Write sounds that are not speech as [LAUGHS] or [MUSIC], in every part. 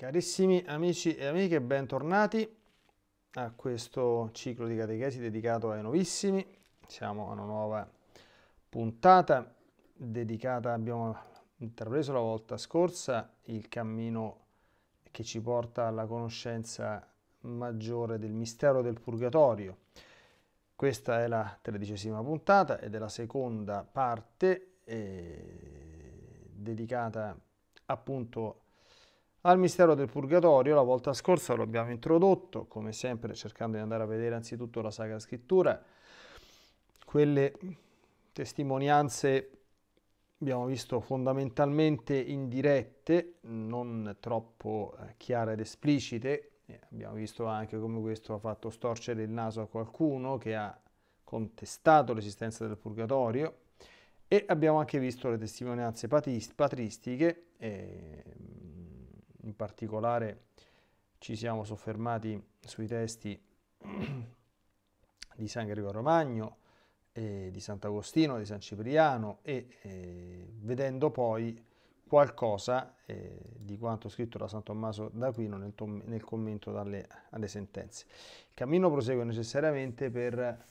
Carissimi amici e amiche, bentornati a questo ciclo di catechesi dedicato ai novissimi. Siamo a una nuova puntata dedicata, abbiamo intrapreso la volta scorsa il cammino che ci porta alla conoscenza maggiore del mistero del purgatorio. Questa è la tredicesima puntata ed è la seconda parte eh, dedicata appunto a al mistero del purgatorio, la volta scorsa lo abbiamo introdotto, come sempre cercando di andare a vedere anzitutto la Sacra Scrittura, quelle testimonianze abbiamo visto fondamentalmente indirette, non troppo eh, chiare ed esplicite, eh, abbiamo visto anche come questo ha fatto storcere il naso a qualcuno che ha contestato l'esistenza del purgatorio e abbiamo anche visto le testimonianze patristiche. E, ehm, in particolare ci siamo soffermati sui testi di San Gregorio Romagno, eh, di Sant'Agostino, di San Cipriano e eh, vedendo poi qualcosa eh, di quanto scritto da San Tommaso d'Aquino nel, tom nel commento dalle, alle sentenze. Il cammino prosegue necessariamente per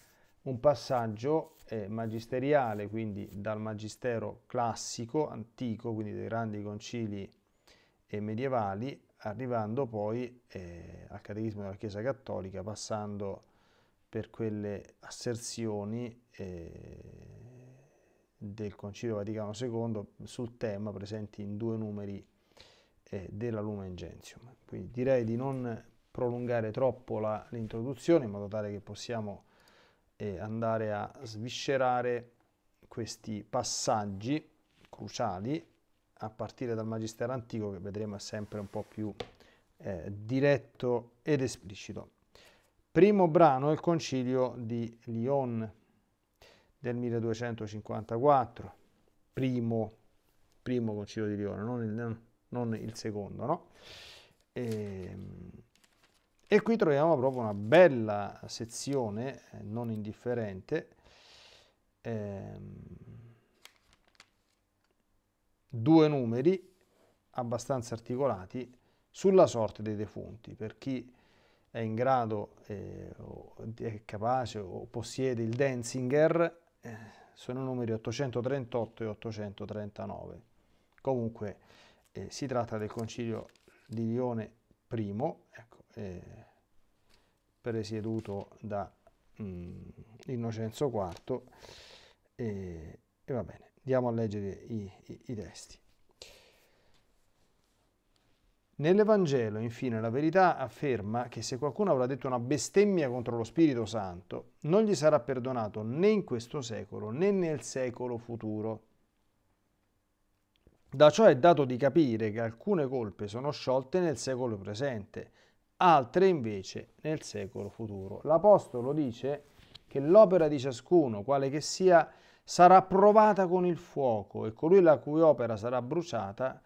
un passaggio eh, magisteriale, quindi dal magistero classico, antico, quindi dei grandi concili e medievali, arrivando poi eh, al Catechismo della Chiesa Cattolica, passando per quelle asserzioni eh, del Concilio Vaticano II sul tema presenti in due numeri eh, della Lumen Gentium. Quindi direi di non prolungare troppo l'introduzione in modo tale che possiamo eh, andare a sviscerare questi passaggi cruciali a partire dal Magistero antico che vedremo è sempre un po' più eh, diretto ed esplicito. Primo brano il concilio di Lyon del 1254, primo, primo concilio di Lione, non il, non il secondo, no? E, ehm, e qui troviamo proprio una bella sezione, eh, non indifferente, ehm, due numeri abbastanza articolati sulla sorte dei defunti. Per chi è in grado, eh, è capace o possiede il Denzinger, eh, sono numeri 838 e 839. Comunque eh, si tratta del concilio di Lione I, ecco, eh, presieduto da mh, mm, Innocenzo IV, eh, e va bene. Andiamo a leggere i, i, i testi. Nell'Evangelo, infine, la verità afferma che se qualcuno avrà detto una bestemmia contro lo Spirito Santo, non gli sarà perdonato né in questo secolo né nel secolo futuro. Da ciò è dato di capire che alcune colpe sono sciolte nel secolo presente, altre invece nel secolo futuro. L'Apostolo dice che l'opera di ciascuno, quale che sia, sarà provata con il fuoco e colui la cui opera sarà bruciata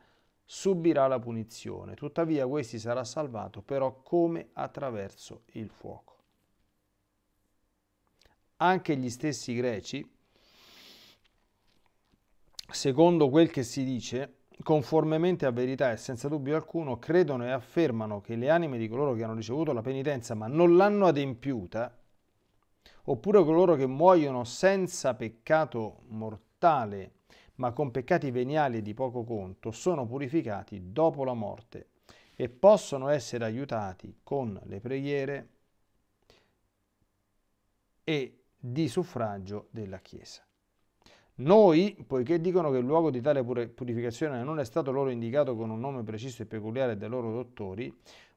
subirà la punizione. Tuttavia questi sarà salvato però come attraverso il fuoco. Anche gli stessi greci, secondo quel che si dice, conformemente a verità e senza dubbio alcuno, credono e affermano che le anime di coloro che hanno ricevuto la penitenza ma non l'hanno adempiuta oppure coloro che muoiono senza peccato mortale, ma con peccati veniali di poco conto, sono purificati dopo la morte e possono essere aiutati con le preghiere e di suffragio della Chiesa. Noi, poiché dicono che il luogo di tale purificazione non è stato loro indicato con un nome preciso e peculiare dai loro dottori,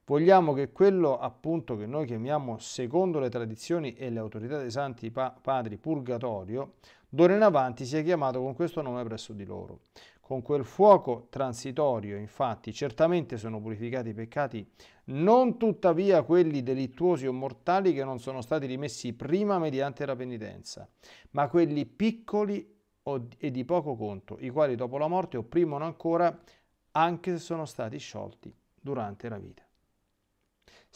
Vogliamo che quello appunto che noi chiamiamo secondo le tradizioni e le autorità dei santi pa- padri purgatorio, d'ora in avanti sia chiamato con questo nome presso di loro. Con quel fuoco transitorio, infatti, certamente sono purificati i peccati, non tuttavia quelli delittuosi o mortali che non sono stati rimessi prima mediante la penitenza, ma quelli piccoli e di poco conto, i quali dopo la morte opprimono ancora anche se sono stati sciolti durante la vita.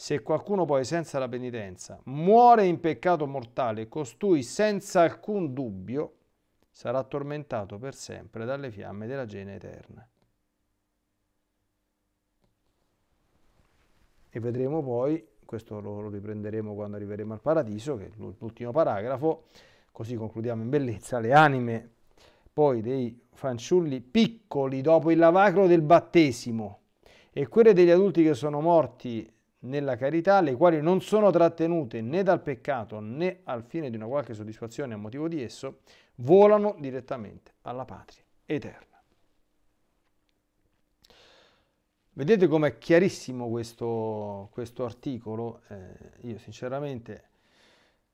Se qualcuno poi senza la penitenza muore in peccato mortale, costui senza alcun dubbio sarà tormentato per sempre dalle fiamme della gene eterna. E vedremo poi, questo lo, riprenderemo quando arriveremo al paradiso, che è l'ultimo paragrafo, così concludiamo in bellezza, le anime poi dei fanciulli piccoli dopo il lavacro del battesimo e quelle degli adulti che sono morti nella carità, le quali non sono trattenute né dal peccato né al fine di una qualche soddisfazione a motivo di esso, volano direttamente alla patria eterna. Vedete com'è chiarissimo questo, questo articolo? Eh, io sinceramente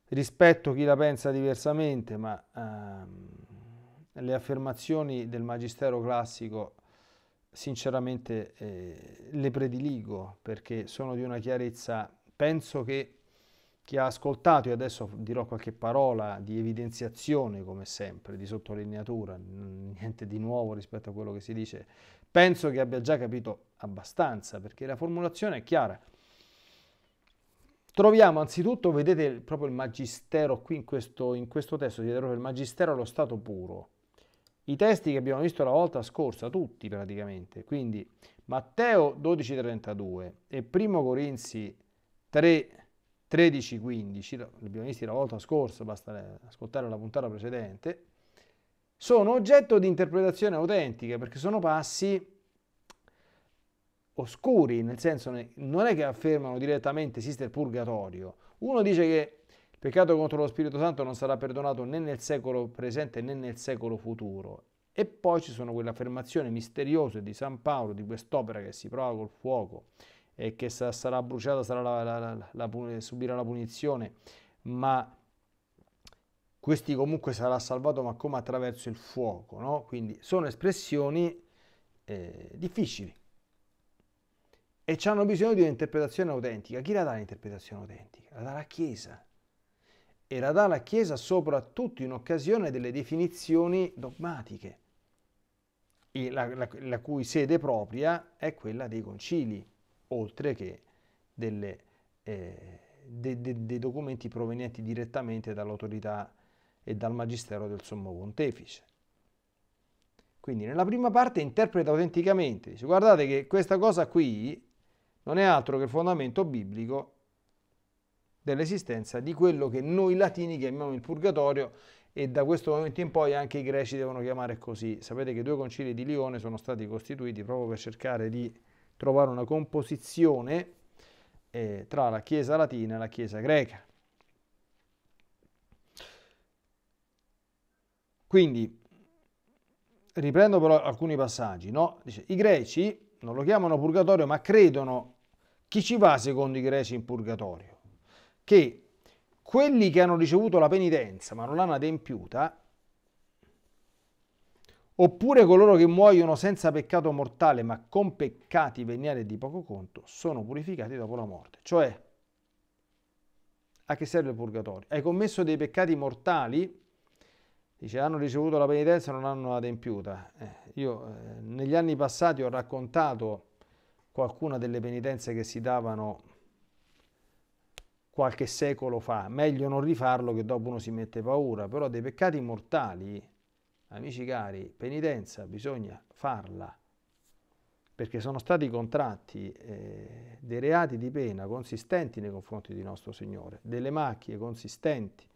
rispetto chi la pensa diversamente, ma ehm, le affermazioni del magistero classico sinceramente eh, le prediligo perché sono di una chiarezza, penso che chi ha ascoltato, e adesso dirò qualche parola di evidenziazione come sempre, di sottolineatura, niente di nuovo rispetto a quello che si dice, penso che abbia già capito abbastanza perché la formulazione è chiara. Troviamo anzitutto, vedete proprio il magistero qui in questo, in questo testo, si vede proprio il magistero allo stato puro. I testi che abbiamo visto la volta scorsa, tutti praticamente, quindi Matteo 12,32 e 1 Corinzi 3, 13, 15, l'abbiamo visto la volta scorsa, basta ascoltare la puntata precedente, sono oggetto di interpretazione autentica perché sono passi oscuri, nel senso non è che affermano direttamente esiste il purgatorio. Uno dice che peccato contro lo Spirito Santo non sarà perdonato né nel secolo presente né nel secolo futuro. E poi ci sono quelle affermazioni misteriose di San Paolo, di quest'opera che si prova col fuoco e che sarà bruciata, sarà la, la, la, subirà la punizione, ma questi comunque sarà salvato, ma come attraverso il fuoco. No? Quindi sono espressioni eh, difficili e hanno bisogno di un'interpretazione autentica. Chi la dà l'interpretazione autentica? La dà la Chiesa era dà dalla Chiesa soprattutto in occasione delle definizioni dogmatiche, la, la, la, cui sede propria è quella dei concili, oltre che delle, eh, dei de, de documenti provenienti direttamente dall'autorità e dal magistero del Sommo Pontefice. Quindi nella prima parte interpreta autenticamente, dice guardate che questa cosa qui non è altro che il fondamento biblico dell'esistenza di quello che noi latini chiamiamo il purgatorio e da questo momento in poi anche i greci devono chiamare così. Sapete che i due concili di Lione sono stati costituiti proprio per cercare di trovare una composizione eh, tra la Chiesa latina e la Chiesa greca. Quindi riprendo però alcuni passaggi. No? Dice, I greci non lo chiamano purgatorio, ma credono chi ci va secondo i greci in purgatorio che quelli che hanno ricevuto la penitenza ma non l'hanno adempiuta, oppure coloro che muoiono senza peccato mortale ma con peccati veniali di poco conto, sono purificati dopo la morte. Cioè, a che serve il purgatorio? Hai commesso dei peccati mortali? Dice, hanno ricevuto la penitenza e non l'hanno adempiuta. Eh, io eh, negli anni passati ho raccontato qualcuna delle penitenze che si davano qualche secolo fa. Meglio non rifarlo che dopo uno si mette paura, però dei peccati mortali, amici cari, penitenza bisogna farla, perché sono stati contratti eh, dei reati di pena consistenti nei confronti di nostro Signore, delle macchie consistenti,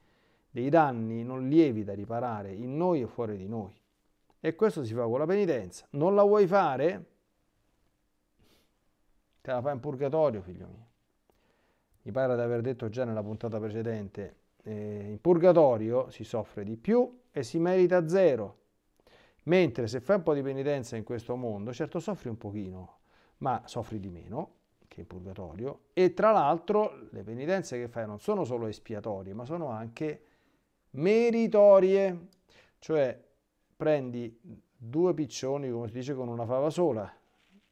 dei danni non lievi da riparare in noi e fuori di noi. E questo si fa con la penitenza. Non la vuoi fare? Te la fai in purgatorio, figlio mio mi pare di aver detto già nella puntata precedente, eh, in purgatorio si soffre di più e si merita zero. Mentre se fai un po' di penitenza in questo mondo, certo soffri un pochino, ma soffri di meno che in purgatorio. E tra l'altro le penitenze che fai non sono solo espiatorie, ma sono anche meritorie. Cioè prendi due piccioni, come si dice, con una fava sola,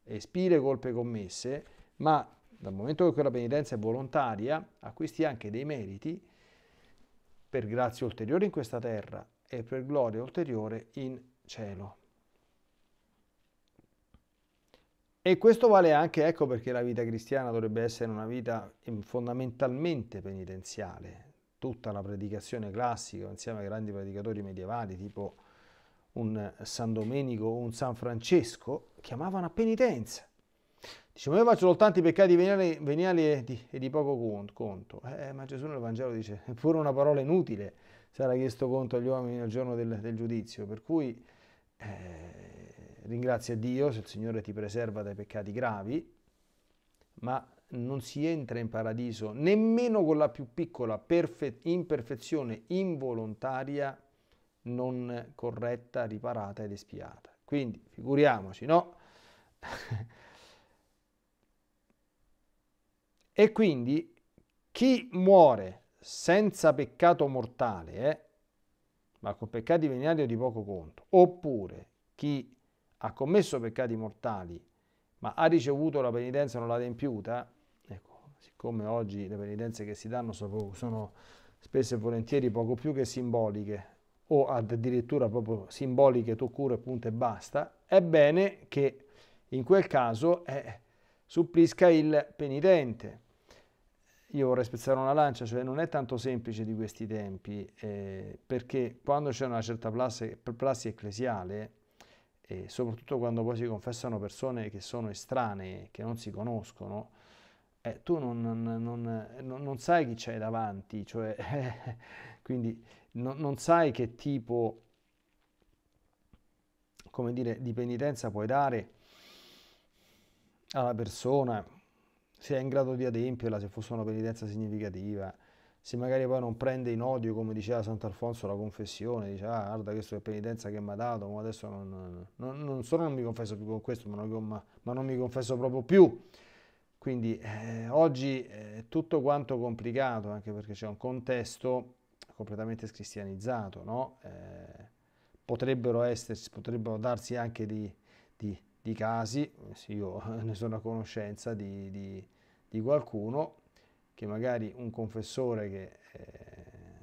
espire colpe commesse, ma dal momento che quella penitenza è volontaria, acquisti anche dei meriti per grazia ulteriore in questa terra e per gloria ulteriore in cielo. E questo vale anche, ecco perché la vita cristiana dovrebbe essere una vita fondamentalmente penitenziale. Tutta la predicazione classica, insieme ai grandi predicatori medievali, tipo un San Domenico o un San Francesco, chiamavano a penitenza. Dice, ma io faccio soltanto i peccati veniali, veniali e, di, e, di, poco conto. Eh, eh, ma Gesù nel Vangelo dice, eppure una parola inutile sarà chiesto conto agli uomini nel giorno del, del giudizio. Per cui eh, ringrazia Dio se il Signore ti preserva dai peccati gravi, ma non si entra in paradiso nemmeno con la più piccola imperfezione involontaria non corretta, riparata ed espiata. Quindi figuriamoci, no? [LAUGHS] E quindi chi muore senza peccato mortale, eh, ma con peccati veniali o di poco conto, oppure chi ha commesso peccati mortali ma ha ricevuto la penitenza non l'ha adempiuta, ecco, siccome oggi le penitenze che si danno sono, spesso e volentieri poco più che simboliche o addirittura proprio simboliche, tu cure, e punto e basta, è bene che in quel caso eh, supplisca il penitente io vorrei spezzare una lancia, cioè non è tanto semplice di questi tempi, eh, perché quando c'è una certa prassi, ecclesiale, eh, soprattutto quando poi si confessano persone che sono estranee, che non si conoscono, eh, tu non, non, non, non, sai chi c'è davanti, cioè, [LAUGHS] quindi non sai che tipo come dire, di penitenza puoi dare alla persona se è in grado di adempierla, se fosse una penitenza significativa, se magari poi non prende in odio, come diceva Sant'Alfonso, la confessione, dice ah guarda questa è penitenza che mi ha dato, ma adesso non, non, non solo non mi confesso più con questo, ma non, ma, ma non mi confesso proprio più. Quindi eh, oggi è eh, tutto quanto complicato, anche perché c'è un contesto completamente scristianizzato, no? eh, potrebbero, esserci, potrebbero darsi anche di, di di casi, io [LAUGHS] ne sono a conoscenza di, di, di qualcuno che magari un confessore che eh,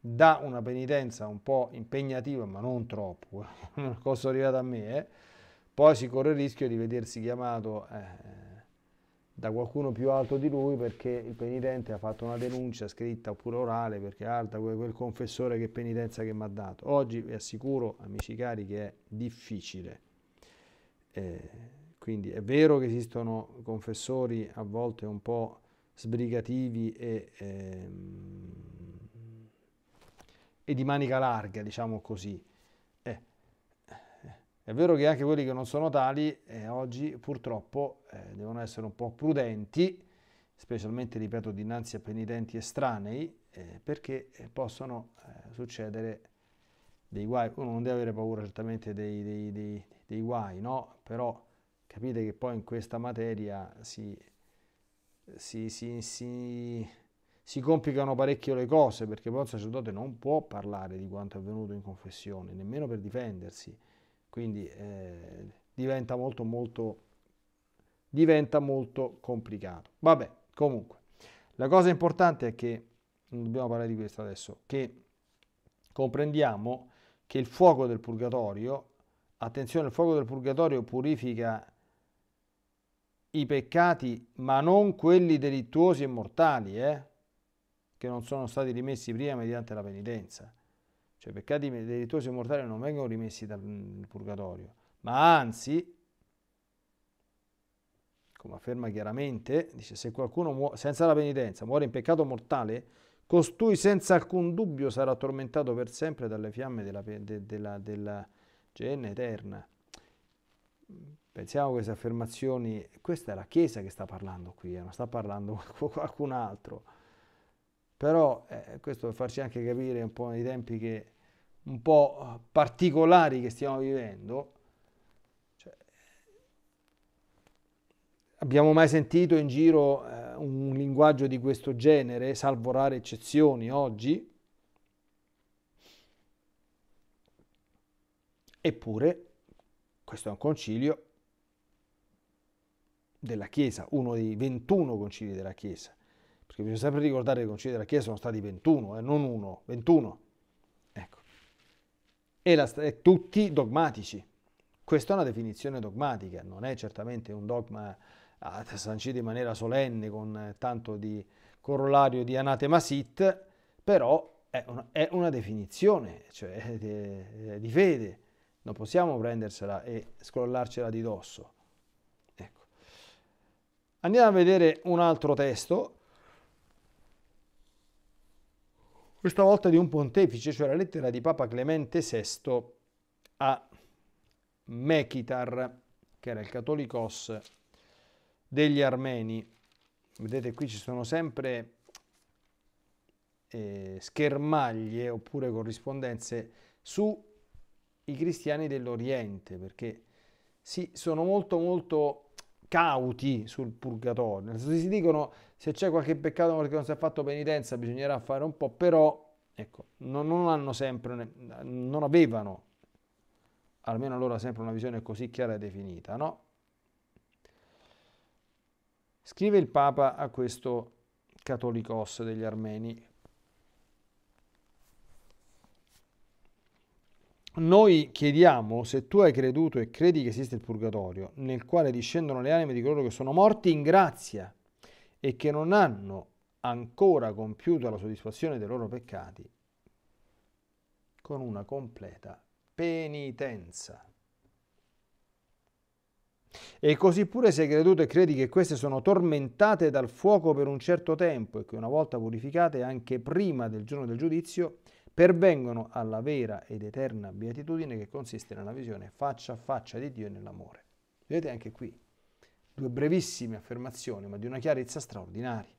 dà una penitenza un po' impegnativa, ma non troppo, [LAUGHS] una cosa arrivata a me, eh, poi si corre il rischio di vedersi chiamato... Eh, da qualcuno più alto di lui perché il penitente ha fatto una denuncia scritta oppure orale perché Alta quel confessore che penitenza che mi ha dato. Oggi vi assicuro, amici cari, che è difficile. Eh, quindi è vero che esistono confessori a volte un po' sbrigativi e, ehm, e di manica larga, diciamo così, è vero che anche quelli che non sono tali eh, oggi purtroppo eh, devono essere un po' prudenti, specialmente, ripeto, dinanzi a penitenti estranei, eh, perché eh, possono eh, succedere dei guai. Uno non deve avere paura certamente dei, dei, dei, dei, guai, no? Però capite che poi in questa materia si, si, si, si, si complicano parecchio le cose, perché poi un sacerdote non può parlare di quanto è avvenuto in confessione, nemmeno per difendersi quindi eh, diventa molto molto diventa molto complicato vabbè comunque la cosa importante è che non dobbiamo parlare di questo adesso che comprendiamo che il fuoco del purgatorio attenzione il fuoco del purgatorio purifica i peccati ma non quelli delittuosi e mortali eh, che non sono stati rimessi prima mediante la penitenza cioè i peccati delittuosi e mortali non vengono rimessi dal mm, purgatorio, ma anzi, come afferma chiaramente, dice se qualcuno muo- senza la penitenza muore in peccato mortale, costui senza alcun dubbio sarà tormentato per sempre dalle fiamme della, de, della, della genna eterna. Pensiamo a queste affermazioni, questa è la Chiesa che sta parlando qui, eh, non sta parlando [LAUGHS] qualcun altro però eh, questo per farci anche capire un po' nei tempi che, un po' particolari che stiamo vivendo. Cioè, abbiamo mai sentito in giro eh, un linguaggio di questo genere, salvo rare eccezioni oggi? Eppure, questo è un concilio della Chiesa, uno dei 21 concili della Chiesa perché bisogna sempre ricordare che i concili della Chiesa sono stati 21, eh, non uno, 21. Ecco. E, la, e tutti dogmatici. Questa è una definizione dogmatica, non è certamente un dogma ah, sancito in maniera solenne con eh, tanto di corollario di anatema sit, però è una, è una definizione cioè, di, di fede, non possiamo prendersela e scrollarcela di dosso. Ecco. Andiamo a vedere un altro testo questa volta di un pontefice, cioè la lettera di Papa Clemente VI a Mekitar, che era il cattolicos degli armeni. Vedete qui ci sono sempre eh, schermaglie oppure corrispondenze sui cristiani dell'Oriente, perché sì, sono molto molto cauti sul purgatorio. Nel senso, si dicono se c'è qualche peccato perché non si è fatto penitenza, bisognerà fare un po', però ecco, non, non hanno sempre, non avevano almeno allora sempre una visione così chiara e definita, no? Scrive il Papa a questo Catolicos degli armeni. noi chiediamo se tu hai creduto e credi che esiste il purgatorio, nel quale discendono le anime di coloro che sono morti in grazia e che non hanno ancora compiuto la soddisfazione dei loro peccati, con una completa penitenza. E così pure se hai creduto e credi che queste sono tormentate dal fuoco per un certo tempo e che una volta purificate anche prima del giorno del giudizio, pervengono alla vera ed eterna beatitudine che consiste nella visione faccia a faccia di Dio e nell'amore. Vedete anche qui due brevissime affermazioni, ma di una chiarezza straordinaria.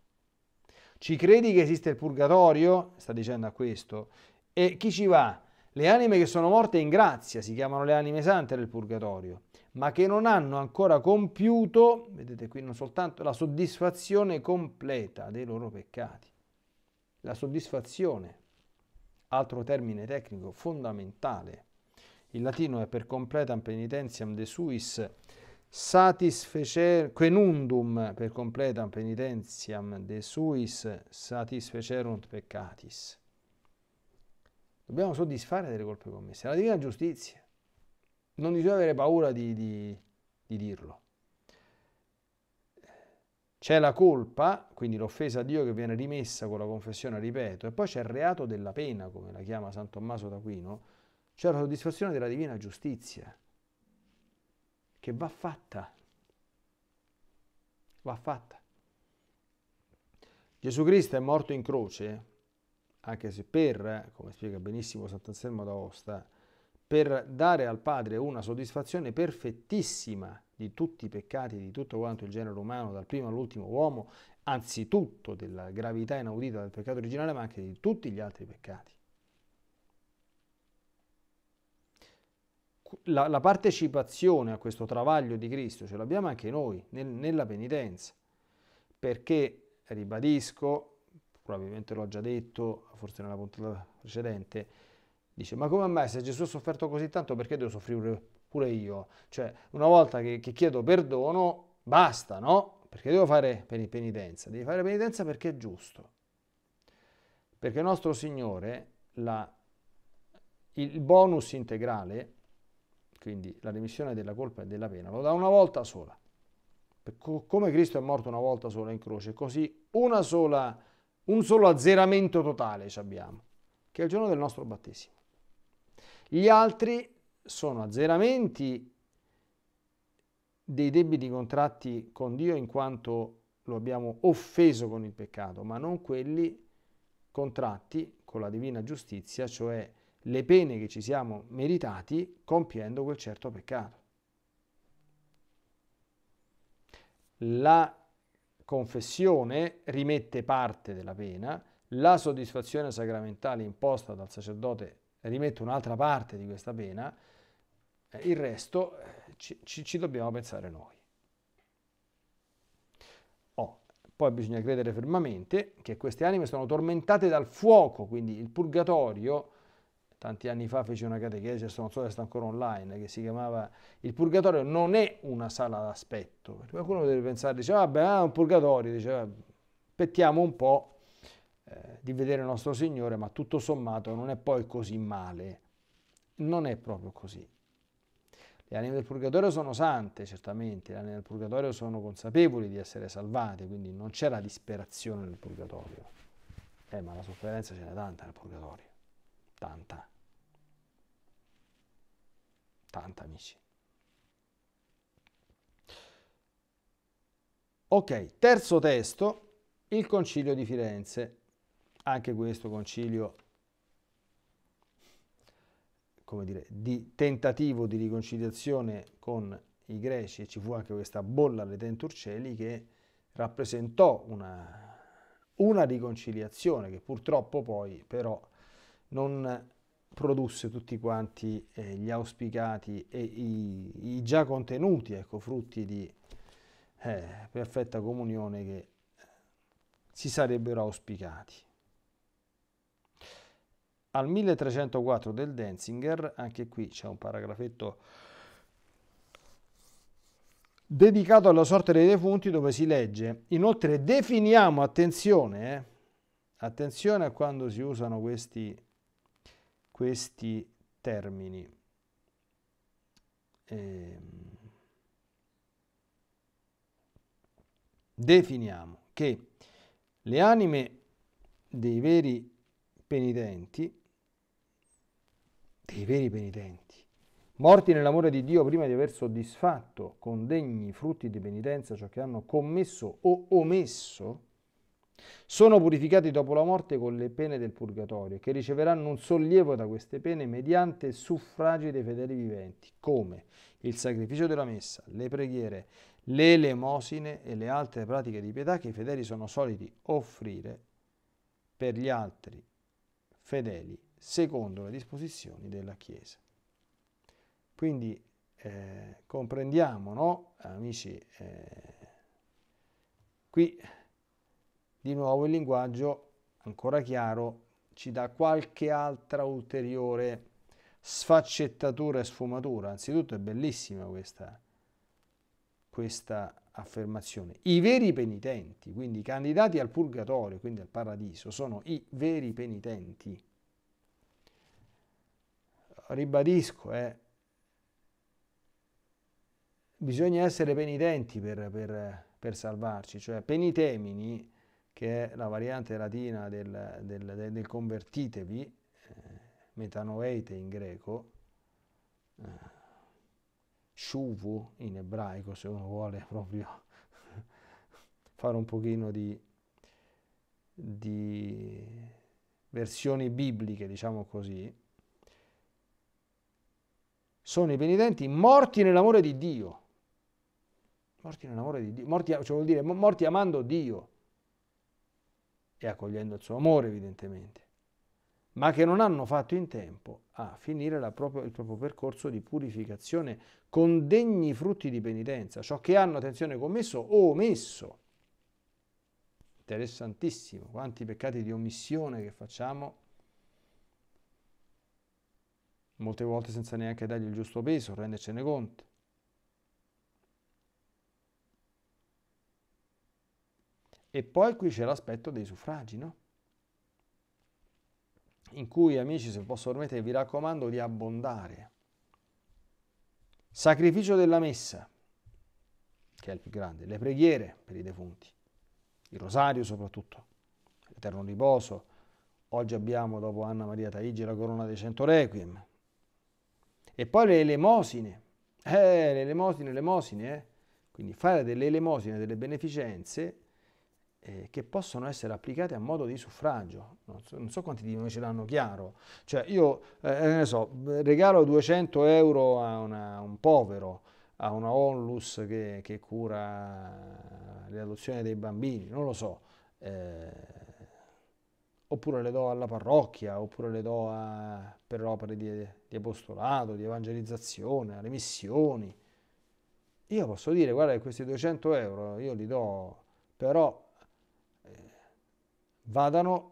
Ci credi che esiste il purgatorio? Sta dicendo a questo. E chi ci va? Le anime che sono morte in grazia, si chiamano le anime sante del purgatorio, ma che non hanno ancora compiuto, vedete qui non soltanto, la soddisfazione completa dei loro peccati. La soddisfazione altro termine tecnico fondamentale. Il latino è per completam penitentiam de suis satisfecer quenundum per completam penitentiam de suis satisfecerunt peccatis. Dobbiamo soddisfare delle colpe commesse. La divina giustizia. Non bisogna avere paura di, di, di dirlo. C'è la colpa, quindi l'offesa a Dio che viene rimessa con la confessione, ripeto, e poi c'è il reato della pena, come la chiama San Tommaso d'Aquino, c'è la soddisfazione della divina giustizia, che va fatta. Va fatta. Gesù Cristo è morto in croce, anche se per, come spiega benissimo Sant'Anselmo d'Aosta, per dare al Padre una soddisfazione perfettissima di tutti i peccati di tutto quanto il genere umano, dal primo all'ultimo uomo, anzitutto della gravità inaudita del peccato originale, ma anche di tutti gli altri peccati. La, la partecipazione a questo travaglio di Cristo ce l'abbiamo anche noi nel, nella penitenza, perché, ribadisco, probabilmente l'ho già detto, forse nella puntata precedente, dice, ma come mai se Gesù ha sofferto così tanto, perché devo soffrire pure io. Cioè, una volta che, che chiedo perdono, basta, no? Perché devo fare penitenza? Devi fare penitenza perché è giusto. Perché il nostro Signore, la, il bonus integrale, quindi la remissione della colpa e della pena, lo dà una volta sola. Come Cristo è morto una volta sola in croce, così sola, un solo azzeramento totale abbiamo, che è il giorno del nostro battesimo. Gli altri sono azzeramenti dei debiti contratti con Dio in quanto lo abbiamo offeso con il peccato, ma non quelli contratti con la divina giustizia, cioè le pene che ci siamo meritati compiendo quel certo peccato. La confessione rimette parte della pena, la soddisfazione sacramentale imposta dal sacerdote rimette un'altra parte di questa pena, eh, il resto eh, ci, ci, ci dobbiamo pensare noi. Oh, poi bisogna credere fermamente che queste anime sono tormentate dal fuoco, quindi il purgatorio, tanti anni fa fece una catechesi, adesso non so se sta ancora online, che si chiamava Il purgatorio non è una sala d'aspetto. qualcuno deve pensare, dice, vabbè, è ah, un purgatorio, dice, aspettiamo un po' eh, di vedere il nostro Signore, ma tutto sommato non è poi così male. Non è proprio così. Le anime del purgatorio sono sante, certamente, le anime del purgatorio sono consapevoli di essere salvate, quindi non c'è la disperazione nel purgatorio. Eh, ma la sofferenza ce n'è tanta nel purgatorio. Tanta. Tanta, amici. Ok, terzo testo, il concilio di Firenze. Anche questo concilio come dire, di tentativo di riconciliazione con i greci e ci fu anche questa bolla dei Tenturcelli che rappresentò una, una riconciliazione che purtroppo poi però non produsse tutti quanti eh, gli auspicati e i, i già contenuti ecco, frutti di eh, perfetta comunione che si sarebbero auspicati. Al 1304 del Denzinger, anche qui c'è un paragrafetto dedicato alla sorte dei defunti dove si legge, inoltre definiamo, attenzione, eh, attenzione a quando si usano questi, questi termini. Eh, definiamo che le anime dei veri penitenti dei veri penitenti, morti nell'amore di Dio prima di aver soddisfatto con degni frutti di penitenza ciò che hanno commesso o omesso, sono purificati dopo la morte con le pene del purgatorio, che riceveranno un sollievo da queste pene mediante suffragi dei fedeli viventi, come il sacrificio della messa, le preghiere, le elemosine e le altre pratiche di pietà che i fedeli sono soliti offrire per gli altri fedeli secondo le disposizioni della Chiesa. Quindi eh, comprendiamo, no, amici, eh, qui di nuovo il linguaggio ancora chiaro ci dà qualche altra ulteriore sfaccettatura e sfumatura. Anzitutto è bellissima questa, questa affermazione. I veri penitenti, quindi i candidati al purgatorio, quindi al paradiso, sono i veri penitenti ribadisco, eh, bisogna essere penitenti per, per, per, salvarci, cioè penitemini, che è la variante latina del, del, del convertitevi, eh, metanoeite in greco, eh, shuvu in ebraico, se uno vuole proprio [LAUGHS] fare un pochino di, di versioni bibliche, diciamo così, sono i penitenti morti nell'amore di Dio. Morti nell'amore di Dio, morti, cioè vuol dire morti amando Dio e accogliendo il suo amore evidentemente, ma che non hanno fatto in tempo a finire proprio, il proprio percorso di purificazione con degni frutti di penitenza, ciò che hanno, attenzione, commesso o omesso. Interessantissimo, quanti peccati di omissione che facciamo molte volte senza neanche dargli il giusto peso, rendercene conto. E poi qui c'è l'aspetto dei suffragi, no? In cui, amici, se posso permettere, vi raccomando di abbondare. Sacrificio della messa, che è il più grande, le preghiere per i defunti, il rosario soprattutto, l'eterno riposo. Oggi abbiamo, dopo Anna Maria Taigi, la corona dei cento requiem, e poi le elemosine, eh, le elemosine, le elemosine, eh. Quindi fare delle elemosine, delle beneficenze eh, che possono essere applicate a modo di suffragio. Non so, non so quanti di noi ce l'hanno chiaro. Cioè io, eh, eh ne so, regalo 200 euro a, una, un povero, a una onlus che, che cura adozioni dei bambini, non lo so. Eh, oppure le do alla parrocchia, oppure le do a, per opere di, di apostolato, di evangelizzazione, alle missioni. Io posso dire, guarda, questi 200 euro io li do, però eh, vadano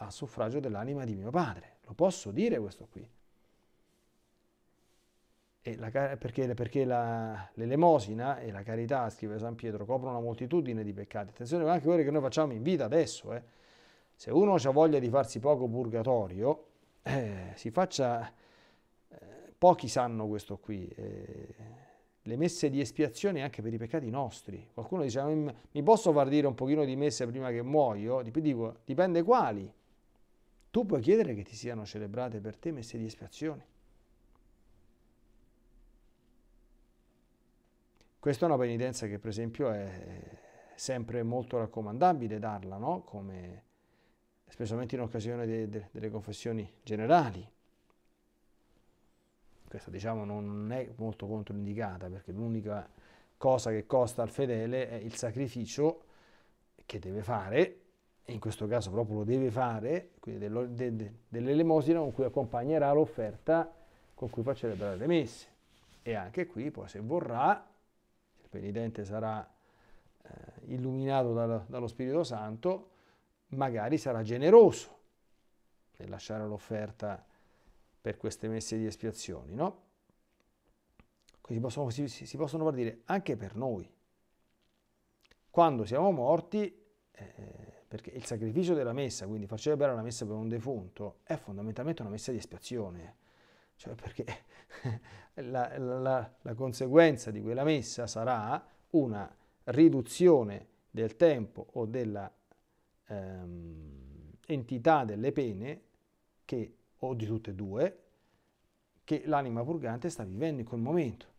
a suffragio dell'anima di mio padre. Lo posso dire questo qui. La, perché, perché la, l'elemosina e la carità, scrive San Pietro, coprono una moltitudine di peccati. Attenzione ma anche quelli che noi facciamo in vita adesso, eh. Se uno ha voglia di farsi poco purgatorio, eh, si faccia... Eh, pochi sanno questo qui. Eh, le messe di espiazione anche per i peccati nostri. Qualcuno dice, ah, mi posso far dire un pochino di messe prima che muoio? Dico, dipende quali. Tu puoi chiedere che ti siano celebrate per te messe di espiazione. Questa è una penitenza che per esempio è sempre molto raccomandabile darla, no? come, specialmente in occasione de, de, delle confessioni generali. Questa diciamo non è molto controindicata perché l'unica cosa che costa al fedele è il sacrificio che deve fare, e in questo caso proprio lo deve fare, quindi de, dell'elemosina con cui accompagnerà l'offerta con cui fa celebrare le messe. E anche qui poi se vorrà, il penitente sarà eh, illuminato dal, dallo Spirito Santo, magari sarà generoso nel lasciare l'offerta per queste messe di espiazioni, no? Si possono, si, si possono guardare anche per noi. Quando siamo morti, eh, perché il sacrificio della messa, quindi far celebrare la messa per un defunto, è fondamentalmente una messa di espiazione, cioè perché [LAUGHS] la, la, la conseguenza di quella messa sarà una riduzione del tempo o della ehm, entità delle pene che, o di tutte e due che l'anima purgante sta vivendo in quel momento.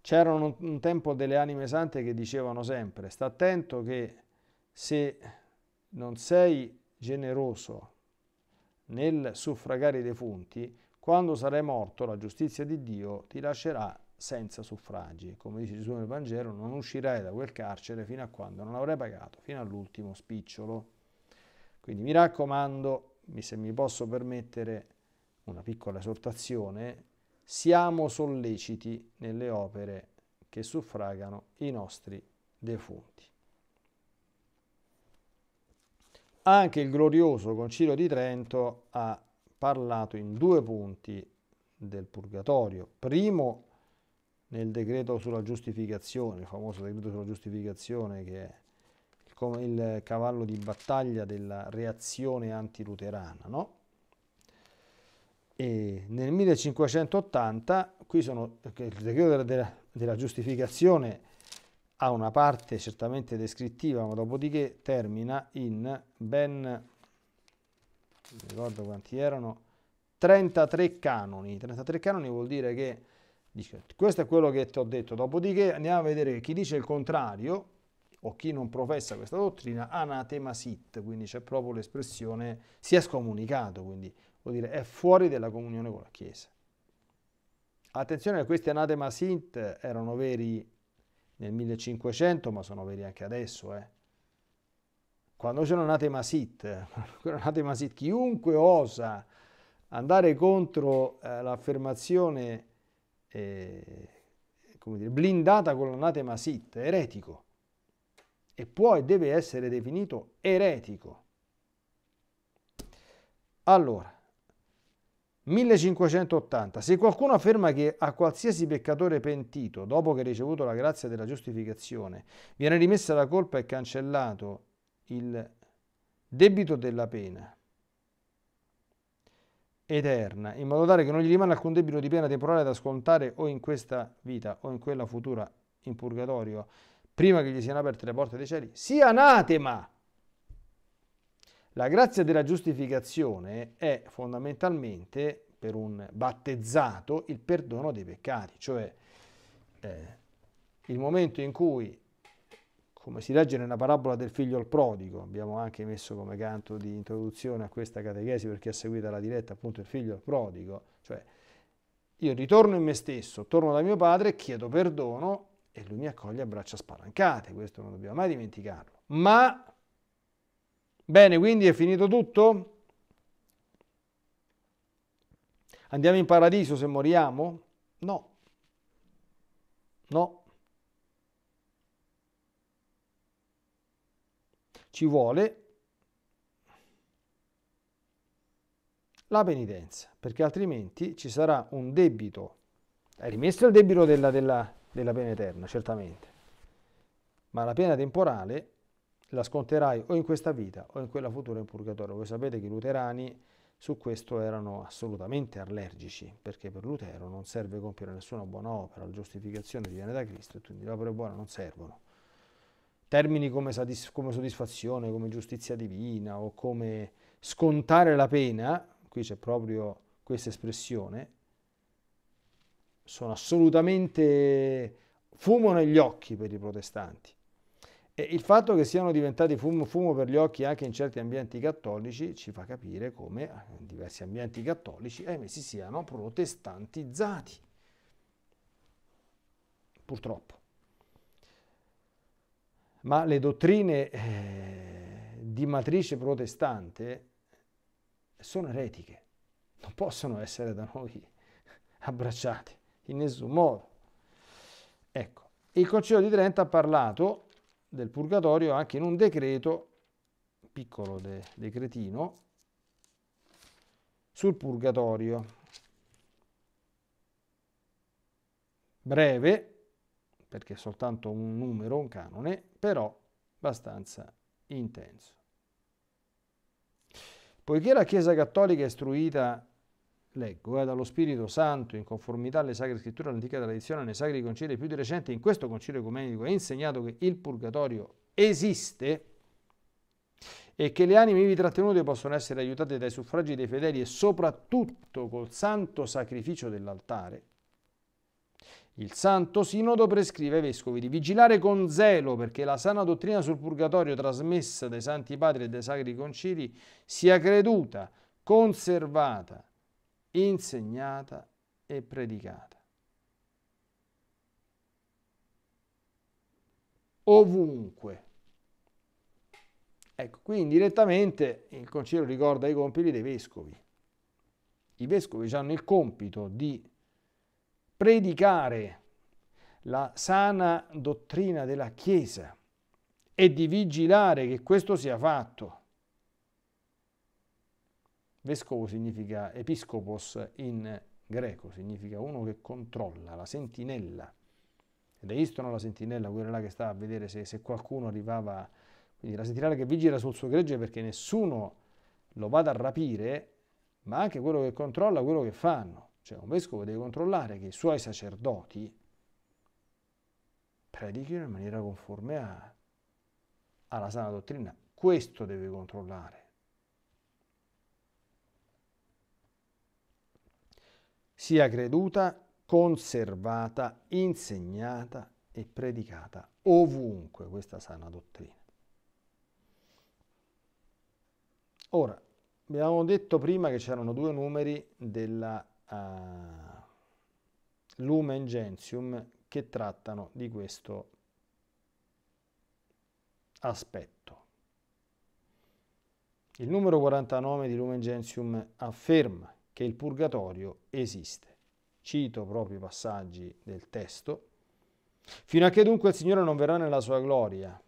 C'erano un tempo delle anime sante che dicevano sempre, sta attento che se non sei generoso nel suffragare i defunti, quando sarai morto la giustizia di Dio ti lascerà senza suffragi. Come dice Gesù nel Vangelo, non uscirai da quel carcere fino a quando non avrai pagato, fino all'ultimo spicciolo. Quindi mi raccomando, se mi posso permettere una piccola esortazione, siamo solleciti nelle opere che suffragano i nostri defunti. Anche il glorioso Concilio di Trento ha parlato in due punti del purgatorio. Primo, nel decreto sulla giustificazione, il famoso decreto sulla giustificazione che è il cavallo di battaglia della reazione antiluterana. No? E nel 1580, qui sono, il decreto della, della giustificazione ha una parte certamente descrittiva, ma dopodiché termina in ben, non ricordo quanti erano, 33 canoni. 33 canoni vuol dire che Dice, questo è quello che ti ho detto, dopodiché andiamo a vedere chi dice il contrario o chi non professa questa dottrina, anatema sit, quindi c'è proprio l'espressione si è scomunicato, quindi vuol dire è fuori della comunione con la Chiesa. Attenzione che questi anatema sit erano veri nel 1500, ma sono veri anche adesso, eh quando c'è un'anatema sit, [LAUGHS] un'anatema sit, chiunque osa andare contro eh, l'affermazione eh, dire, blindata con l'anatema sit, eretico, e può e deve essere definito eretico. Allora, 1580. Se qualcuno afferma che a qualsiasi peccatore pentito, dopo che ha ricevuto la grazia della giustificazione, viene rimessa la colpa e cancellato il debito della pena, eterna, in modo tale che non gli rimane alcun debito di pena temporale da scontare o in questa vita o in quella futura in purgatorio, prima che gli siano aperte le porte dei cieli, sia anatema. La grazia della giustificazione è fondamentalmente per un battezzato il perdono dei peccati, cioè eh, il momento in cui come si legge nella parabola del figlio al prodigo, abbiamo anche messo come canto di introduzione a questa catechesi perché ha seguito la diretta appunto il figlio al prodigo, cioè io ritorno in me stesso, torno da mio padre, chiedo perdono e lui mi accoglie a braccia spalancate, questo non dobbiamo mai dimenticarlo. Ma, bene, quindi è finito tutto? Andiamo in paradiso se moriamo? No. No, ci vuole la penitenza, perché altrimenti ci sarà un debito, è rimesso il debito della, della, della pena eterna, certamente, ma la pena temporale la sconterai o in questa vita o in quella futura in purgatorio. Voi sapete che i luterani su questo erano assolutamente allergici, perché per Lutero non serve compiere nessuna buona opera, la giustificazione viene da Cristo e quindi le opere buone non servono termini come, satisf- come soddisfazione, come giustizia divina o come scontare la pena, qui c'è proprio questa espressione, sono assolutamente fumo negli occhi per i protestanti. E il fatto che siano diventati fumo, fumo, per gli occhi anche in certi ambienti cattolici ci fa capire come eh, in diversi ambienti cattolici eh, si siano protestantizzati. Purtroppo ma le dottrine eh, di matrice protestante sono eretiche, non possono essere da noi [LAUGHS] abbracciate in nessun modo. Ecco, il Concilio di Trento ha parlato del purgatorio anche in un decreto, piccolo de decretino, sul purgatorio. Breve, perché è soltanto un numero, un canone, però abbastanza intenso. Poiché la Chiesa Cattolica è istruita, leggo, eh, dallo Spirito Santo in conformità alle sacre scritture all'antica tradizione nei sacri concili più di recente, in questo concilio ecumenico è insegnato che il purgatorio esiste e che le anime vivi trattenute possono essere aiutate dai suffragi dei fedeli e soprattutto col santo sacrificio dell'altare, il Santo Sinodo prescrive ai vescovi di vigilare con zelo perché la sana dottrina sul purgatorio trasmessa dai Santi Padri e dai Sacri Concili sia creduta, conservata, insegnata e predicata. Ovunque. Ecco, qui indirettamente il Concilio ricorda i compiti dei vescovi. I vescovi hanno il compito di predicare la sana dottrina della Chiesa e di vigilare che questo sia fatto. Vescovo significa episcopos in greco, significa uno che controlla, la sentinella. Ed è Istono la sentinella, quella là che stava a vedere se, se qualcuno arrivava, quindi la sentinella che vigila sul suo gregge perché nessuno lo vada a rapire, ma anche quello che controlla quello che fanno. Cioè un vescovo deve controllare che i suoi sacerdoti predichino in maniera conforme a, alla sana dottrina. Questo deve controllare. Sia creduta, conservata, insegnata e predicata ovunque questa sana dottrina. Ora, abbiamo detto prima che c'erano due numeri della uh, Lumen Gentium che trattano di questo aspetto. Il numero 49 di Lumen Gentium afferma che il purgatorio esiste. Cito proprio i passaggi del testo. Fino a che dunque il Signore non verrà nella sua gloria,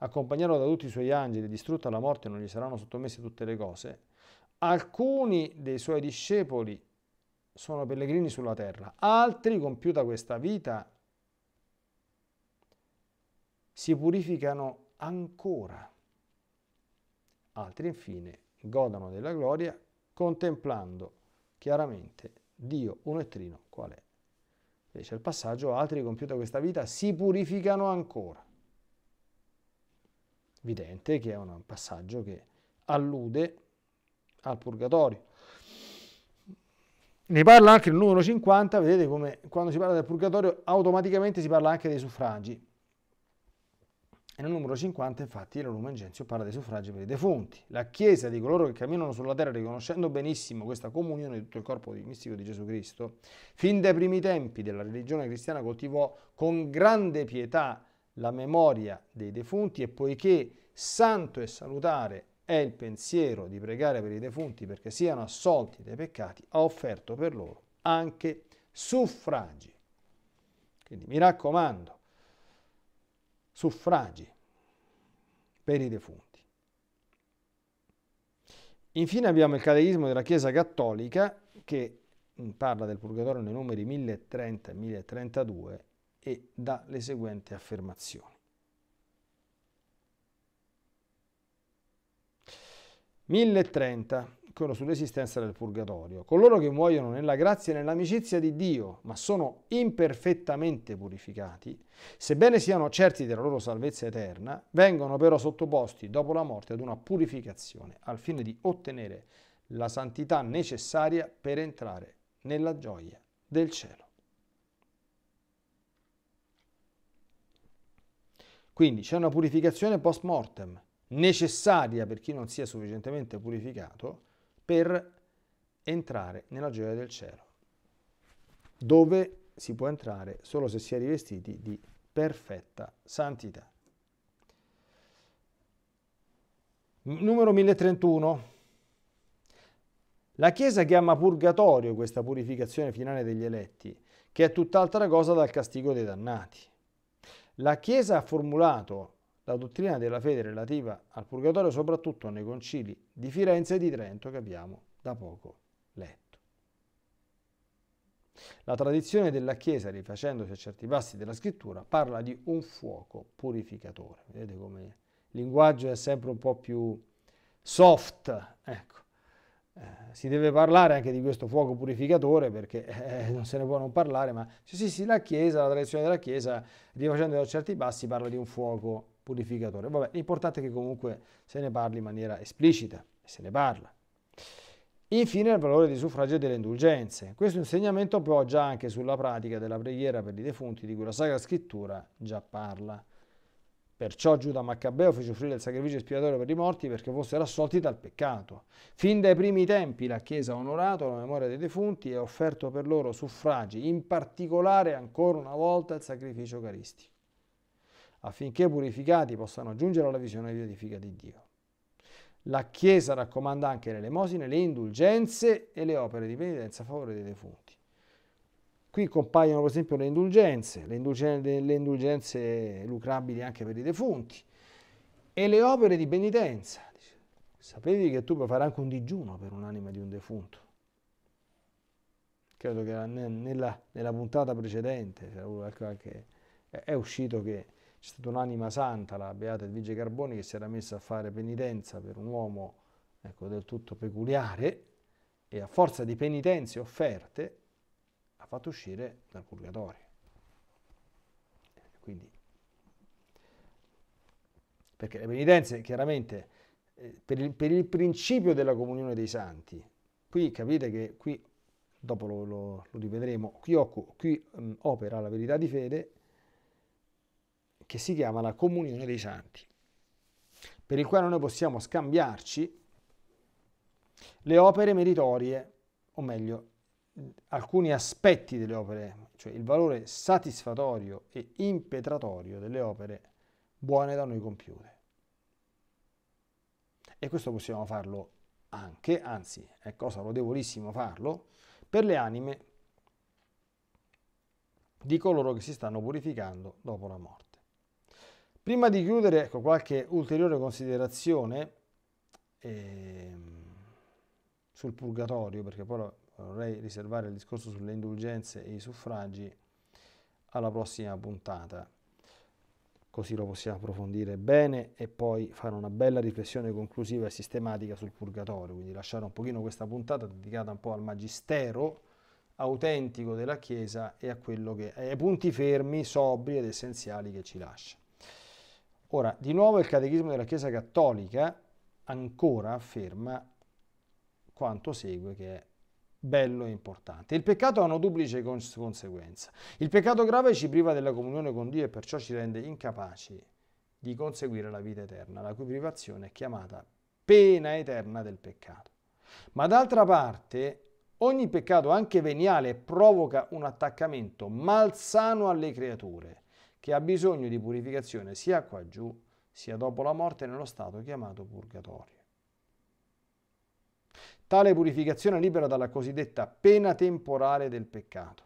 accompagnato da tutti i suoi angeli, distrutta la morte, non gli saranno sottomesse tutte le cose, Alcuni dei suoi discepoli sono pellegrini sulla terra, altri, compiuta questa vita, si purificano ancora. Altri, infine, godono della gloria contemplando chiaramente Dio uno e trino qual è. Invece il passaggio, altri, compiuta questa vita, si purificano ancora. Evidente che è un passaggio che allude al purgatorio. Ne parla anche il numero 50, vedete come quando si parla del purgatorio automaticamente si parla anche dei suffragi. E nel numero 50 infatti il Lumen Gentium parla dei suffragi per i defunti. La Chiesa di coloro che camminano sulla terra riconoscendo benissimo questa comunione di tutto il corpo di mistico di Gesù Cristo, fin dai primi tempi della religione cristiana coltivò con grande pietà la memoria dei defunti e poiché santo e salutare è il pensiero di pregare per i defunti perché siano assolti dai peccati, ha offerto per loro anche suffragi. Quindi mi raccomando, suffragi per i defunti. Infine abbiamo il catechismo della Chiesa Cattolica che mm, parla del purgatorio nei numeri 1030 e 1032 e dà le seguenti affermazioni. 1030, quello sull'esistenza del purgatorio. Coloro che muoiono nella grazia e nell'amicizia di Dio, ma sono imperfettamente purificati, sebbene siano certi della loro salvezza eterna, vengono però sottoposti dopo la morte ad una purificazione al fine di ottenere la santità necessaria per entrare nella gioia del cielo. Quindi c'è una purificazione post mortem necessaria per chi non sia sufficientemente purificato per entrare nella gioia del cielo, dove si può entrare solo se si è rivestiti di perfetta santità. Numero 1031. La Chiesa chiama purgatorio questa purificazione finale degli eletti, che è tutt'altra cosa dal castigo dei dannati. La Chiesa ha formulato la dottrina della fede relativa al purgatorio, soprattutto nei concili di Firenze e di Trento che abbiamo da poco letto. La tradizione della Chiesa, rifacendosi a certi passi della scrittura, parla di un fuoco purificatore. Vedete come il linguaggio è sempre un po' più soft, ecco. eh, si deve parlare anche di questo fuoco purificatore perché eh, eh non se ne può non parlare, ma sì, sì, sì, la Chiesa, la tradizione della Chiesa, rifacendosi a certi passi, parla di un fuoco purificatore purificatore. Vabbè, l'importante è che comunque se ne parli in maniera esplicita e se ne parla. Infine il valore di suffragio delle indulgenze. Questo insegnamento poggia anche sulla pratica della preghiera per i defunti di cui la Sacra Scrittura già parla. Perciò Giuda Maccabeo fece offrire il sacrificio espiatorio per i morti perché fossero assolti dal peccato. Fin dai primi tempi la Chiesa ha onorato la memoria dei defunti e ha offerto per loro suffragi, in particolare ancora una volta il sacrificio eucaristico affinché purificati possano giungere alla visione beatifica di Dio. La Chiesa raccomanda anche le elemosine, le indulgenze e le opere di penitenza a favore dei defunti. Qui compaiono per esempio le indulgenze, le indulgenze, le indulgenze lucrabili anche per i defunti e le opere di penitenza. Sapevi che tu puoi fare anche un digiuno per un'anima di un defunto? Credo che nella, nella puntata precedente è uscito che c'è stata un'anima santa, la Beata Edvige Carboni, che si era messa a fare penitenza per un uomo ecco, del tutto peculiare e a forza di penitenze offerte ha fatto uscire dal purgatorio. Quindi, perché le penitenze chiaramente eh, per il, per il, principio della comunione dei santi, qui capite che qui, dopo lo, lo, lo rivedremo, qui, qui um, opera la verità di fede che si chiama la comunione dei santi, per il quale noi possiamo scambiarci le opere meritorie, o meglio, alcuni aspetti delle opere, cioè il valore satisfatorio e impetratorio delle opere buone da noi compiute. E questo possiamo farlo anche, anzi è cosa lodevolissima farlo, per le anime di coloro che si stanno purificando dopo la morte. Prima di chiudere, ecco qualche ulteriore considerazione ehm, sul purgatorio, perché poi vorrei riservare il discorso sulle indulgenze e i suffragi alla prossima puntata, così lo possiamo approfondire bene e poi fare una bella riflessione conclusiva e sistematica sul purgatorio, quindi lasciare un pochino questa puntata dedicata un po' al magistero autentico della Chiesa e a quello che, ai punti fermi, sobri ed essenziali che ci lascia. Ora, di nuovo il Catechismo della Chiesa Cattolica ancora afferma quanto segue che è bello e importante. Il peccato ha una duplice cons- conseguenza. Il peccato grave ci priva della comunione con Dio e perciò ci rende incapaci di conseguire la vita eterna, la cui privazione è chiamata pena eterna del peccato. Ma d'altra parte, ogni peccato, anche veniale, provoca un attaccamento malsano alle creature che ha bisogno di purificazione sia qua giù, sia dopo la morte nello stato chiamato purgatorio. Tale purificazione libera dalla cosiddetta pena temporale del peccato.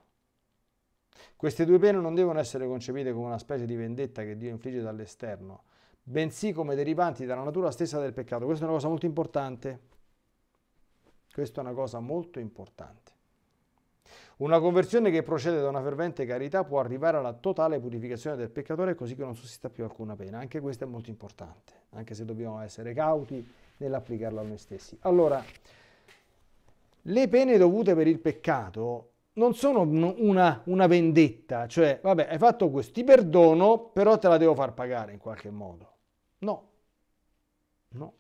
Queste due pene non devono essere concepite come una specie di vendetta che Dio infligge dall'esterno, bensì come derivanti dalla natura stessa del peccato. Questa è una cosa molto importante. Questa è una cosa molto importante. Una conversione che procede da una fervente carità può arrivare alla totale purificazione del peccatore così che non sussista più alcuna pena. Anche questo è molto importante, anche se dobbiamo essere cauti nell'applicarlo a noi stessi. Allora, le pene dovute per il peccato non sono una, una, vendetta, cioè vabbè hai fatto questo, ti perdono, però te la devo far pagare in qualche modo. No, no.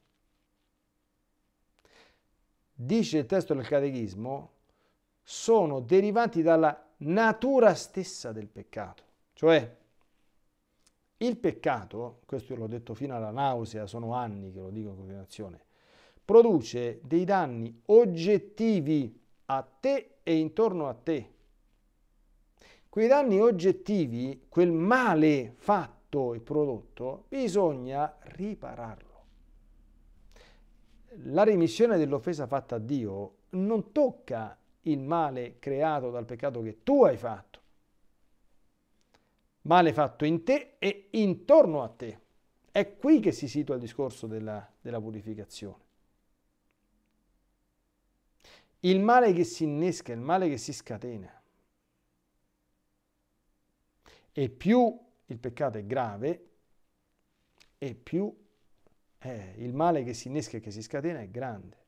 Dice il testo del catechismo sono derivati dalla natura stessa del peccato. Cioè, il peccato, questo l'ho detto fino alla nausea, sono anni che lo dico in continuazione, produce dei danni oggettivi a te e intorno a te. Quei danni oggettivi, quel male fatto e prodotto, bisogna ripararlo. La remissione dell'offesa fatta a Dio non tocca il male creato dal peccato che tu hai fatto, male fatto in te e intorno a te. È qui che si situa il discorso della, della purificazione. Il male che si innesca, il male che si scatena. E più il peccato è grave, e più eh, il male che si innesca e che si scatena è grande.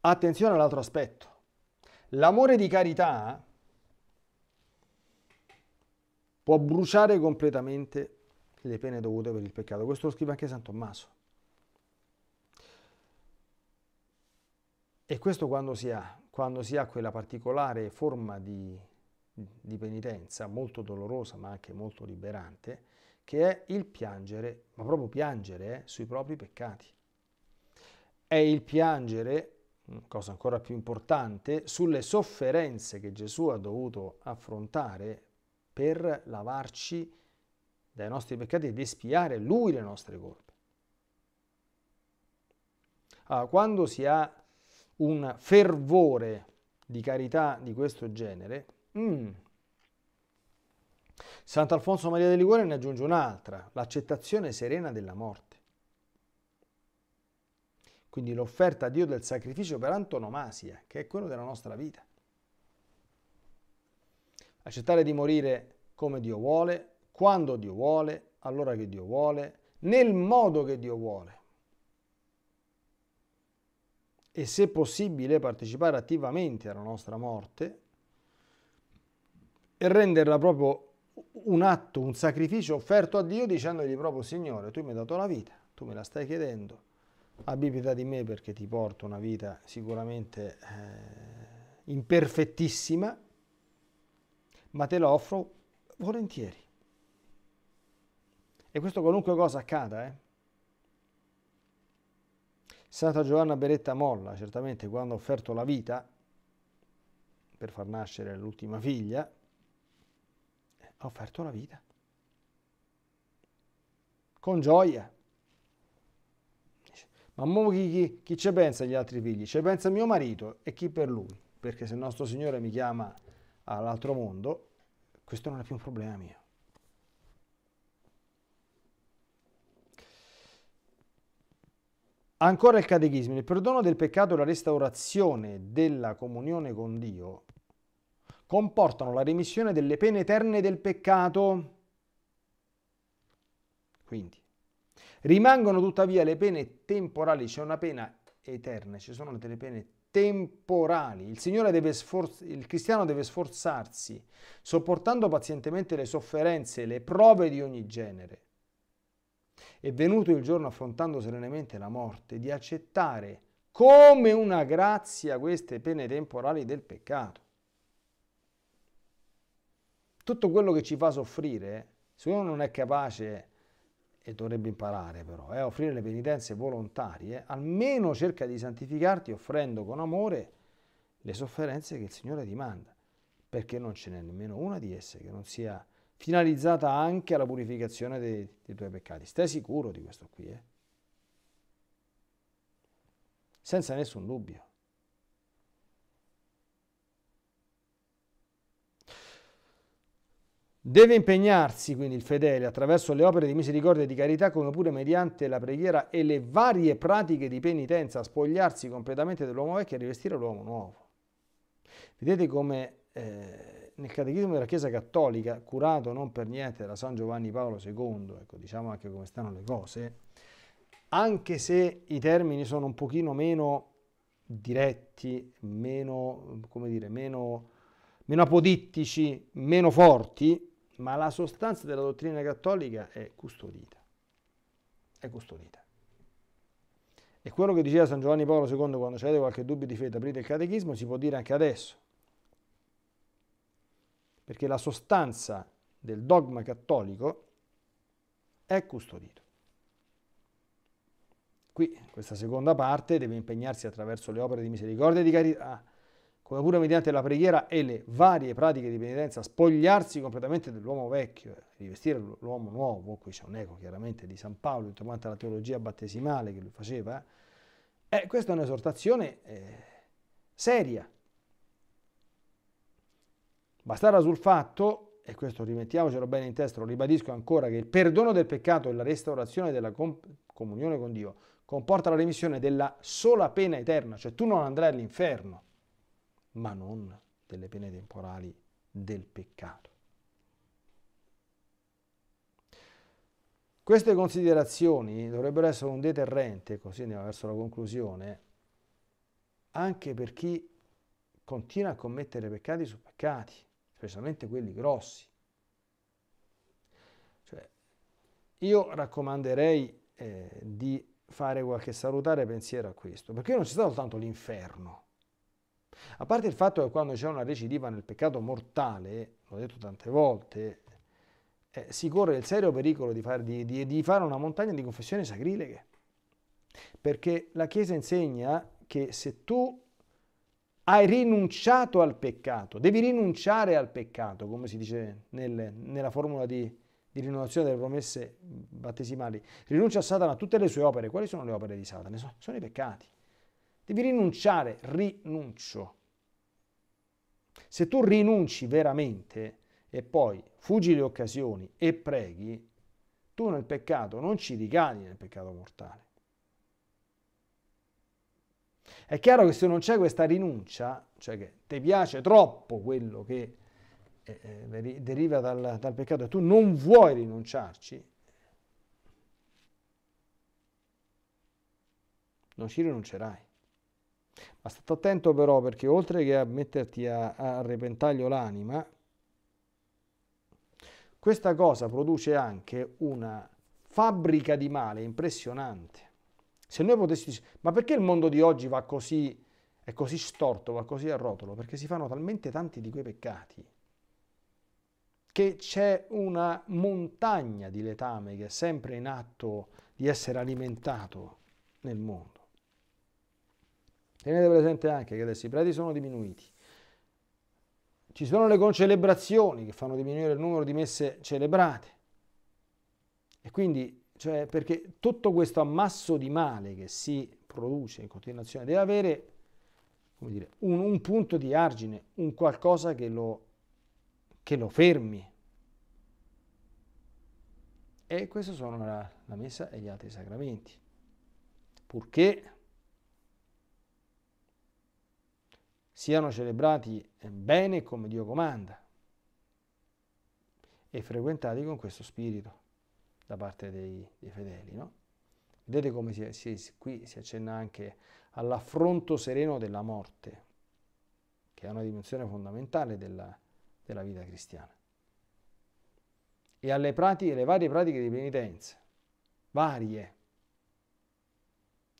Attenzione all'altro aspetto. L'amore di carità può bruciare completamente le pene dovute per il peccato. Questo lo scrive anche San Tommaso. E questo quando si ha, quando si ha quella particolare forma di, di penitenza, molto dolorosa ma anche molto liberante, che è il piangere, ma proprio piangere eh, sui propri peccati. È il piangere cosa ancora più importante, sulle sofferenze che Gesù ha dovuto affrontare per lavarci dai nostri peccati ed espiare lui le nostre colpe. Allora, quando si ha un fervore di carità di questo genere, mm, Sant'Alfonso Maria di Liguori ne aggiunge un'altra, l'accettazione serena della morte quindi l'offerta a Dio del sacrificio per antonomasia, che è quello della nostra vita. Accettare di morire come Dio vuole, quando Dio vuole, allora che Dio vuole, nel modo che Dio vuole. E se possibile partecipare attivamente alla nostra morte e renderla proprio un atto, un sacrificio offerto a Dio dicendogli proprio Signore, tu mi hai dato la vita, tu me la stai chiedendo, abbi pietà di me perché ti porto una vita sicuramente eh, imperfettissima, ma te la offro volentieri. E questo qualunque cosa accada, eh. Santa Giovanna Beretta Molla, certamente quando ha offerto la vita per far nascere l'ultima figlia, ha offerto la vita. Con gioia. Ma mo chi, chi, chi ci pensa agli altri figli? Ci pensa mio marito e chi per lui? Perché se il nostro Signore mi chiama all'altro mondo, questo non è più un problema mio. Ancora il catechismo, il perdono del peccato e la restaurazione della comunione con Dio comportano la remissione delle pene eterne del peccato. Quindi, Rimangono tuttavia le pene temporali, c'è una pena eterna, ci sono delle pene temporali. Il, Signore deve sforz- il cristiano deve sforzarsi, sopportando pazientemente le sofferenze, le prove di ogni genere. È venuto il giorno, affrontando serenamente la morte, di accettare come una grazia queste pene temporali del peccato. Tutto quello che ci fa soffrire, se uno non è capace e dovrebbe imparare però, è eh, offrire le penitenze volontarie, almeno cerca di santificarti offrendo con amore le sofferenze che il Signore ti manda, perché non ce n'è nemmeno una di esse che non sia finalizzata anche alla purificazione dei, dei tuoi peccati. Stai sicuro di questo qui, eh? Senza nessun dubbio. Deve impegnarsi quindi il fedele attraverso le opere di misericordia e di carità, come pure mediante la preghiera e le varie pratiche di penitenza, a spogliarsi completamente dell'uomo vecchio e rivestire l'uomo nuovo. Vedete come eh, nel Catechismo della Chiesa Cattolica, curato non per niente da San Giovanni Paolo II, ecco, diciamo anche come stanno le cose, anche se i termini sono un pochino meno diretti, meno, come dire, meno, meno apodittici, meno forti, ma la sostanza della dottrina cattolica è custodita. È custodita. E quello che diceva San Giovanni Paolo II quando c'era qualche dubbio di fede, aprite il catechismo, si può dire anche adesso. Perché la sostanza del dogma cattolico è custodito. Qui, questa seconda parte deve impegnarsi attraverso le opere di misericordia e di carità come pure mediante la preghiera e le varie pratiche di penitenza, spogliarsi completamente dell'uomo vecchio, rivestire l'uomo nuovo, qui c'è un eco chiaramente di San Paolo, tutta quanta la teologia battesimale che lui faceva, eh, eh questa è un'esortazione eh, seria. Bastare sul fatto, e questo rimettiamocelo bene in testa, lo ribadisco ancora, che il perdono del peccato e la restaurazione della com comunione con Dio comporta la remissione della sola pena eterna, cioè tu non andrai all'inferno ma non delle pene temporali del peccato. Queste considerazioni dovrebbero essere un deterrente, così andiamo verso la conclusione, anche per chi continua a commettere peccati su peccati, specialmente quelli grossi. Cioè, io raccomanderei eh, di fare qualche salutare pensiero a questo, perché non c'è stato soltanto l'inferno, a parte il fatto che quando c'è una recidiva nel peccato mortale, l'ho detto tante volte, eh, si corre il serio pericolo di, far, di, di, di fare una montagna di confessioni sacrileghe. Perché la Chiesa insegna che se tu hai rinunciato al peccato, devi rinunciare al peccato, come si dice nel, nella formula di, di, rinnovazione delle promesse battesimali. Rinuncia a Satana a tutte le sue opere. Quali sono le opere di Satana? Sono, sono i peccati. Devi rinunciare, rinuncio. Se tu rinunci veramente e poi fuggi le occasioni e preghi, tu nel peccato non ci ricadi nel peccato mortale. È chiaro che se non c'è questa rinuncia, cioè che ti piace troppo quello che eh, eh deriva dal, dal peccato e tu non vuoi rinunciarci, non ci rinuncerai. Ma state attento però perché oltre che a metterti a, a repentaglio l'anima, questa cosa produce anche una fabbrica di male impressionante. Se noi potessimo dire, ma perché il mondo di oggi va così, è così storto, va così a rotolo? Perché si fanno talmente tanti di quei peccati che c'è una montagna di letame che è sempre in atto di essere alimentato nel mondo. Tenete presente anche che adesso i preti sono diminuiti. Ci sono le concelebrazioni che fanno diminuire il numero di messe celebrate. E quindi, cioè, perché tutto questo ammasso di male che si produce in continuazione deve avere come dire, un, un punto di argine, un qualcosa che lo, che lo fermi. E questo sono la, la messa e gli altri sacramenti. Purché siano celebrati bene come Dio comanda e frequentati con questo spirito da parte dei, dei fedeli. No? Vedete come si, si, qui si accenna anche all'affronto sereno della morte, che è una dimensione fondamentale della, della vita cristiana, e alle pratiche, alle varie pratiche di penitenza, varie.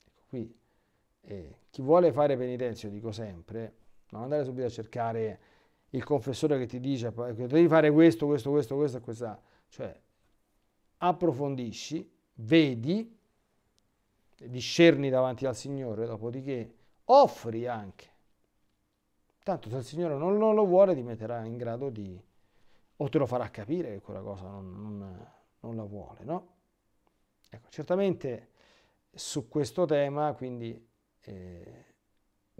Ecco, qui eh, chi vuole fare penitenza, io dico sempre, non andare subito a cercare il confessore che ti dice che devi fare questo, questo, questo, questo questa. Cioè, approfondisci, vedi, discerni davanti al Signore, dopodiché offri anche. Tanto se il Signore non, non lo vuole ti metterà in grado di, o te lo farà capire che quella cosa non, non, non la vuole, no? Ecco, certamente su questo tema, quindi... Eh,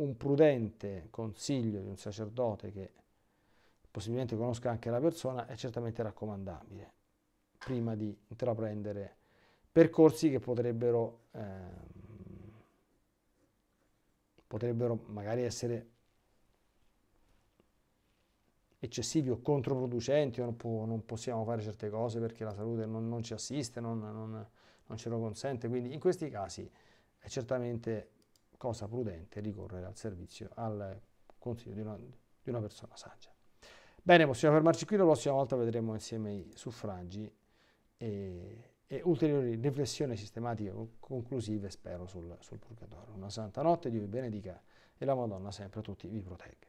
un prudente consiglio di un sacerdote che possibilmente conosca anche la persona è certamente raccomandabile prima di intraprendere percorsi che potrebbero, eh, potrebbero magari essere eccessivi o controproducenti, o non, può, non, possiamo fare certe cose perché la salute non, non ci assiste, non, non, ce lo consente. Quindi in questi casi è certamente cosa prudente ricorrere al servizio, al consiglio di una, di una persona saggia. Bene, possiamo fermarci qui, la prossima volta vedremo insieme i suffragi e, e ulteriori riflessioni sistematiche conclusive, spero, sul, sul purgatorio. Una santa notte, Dio vi benedica e la Madonna sempre a tutti vi protegga.